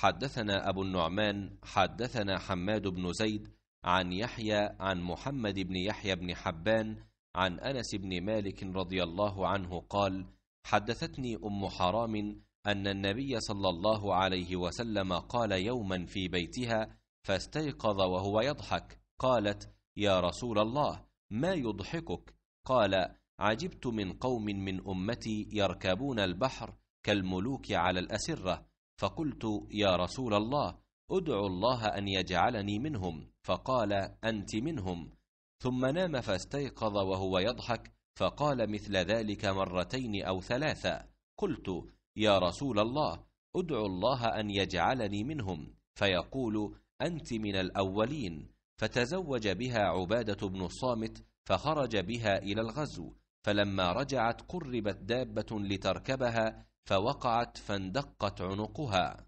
حدثنا أبو النعمان حدثنا حماد بن زيد عن يحيى عن محمد بن يحيى بن حبان عن أنس بن مالك رضي الله عنه قال حدثتني أم حرام أن النبي صلى الله عليه وسلم قال يوما في بيتها فاستيقظ وهو يضحك قالت يا رسول الله ما يضحكك قال عجبت من قوم من أمتي يركبون البحر كالملوك على الأسرة فقلت يا رسول الله ادعو الله أن يجعلني منهم فقال أنت منهم ثم نام فاستيقظ وهو يضحك فقال مثل ذلك مرتين أو ثلاثة قلت يا رسول الله ادعو الله أن يجعلني منهم فيقول أنت من الأولين فتزوج بها عبادة بن الصامت فخرج بها إلى الغزو فلما رجعت قربت دابة لتركبها فوقعت فاندقت عنقها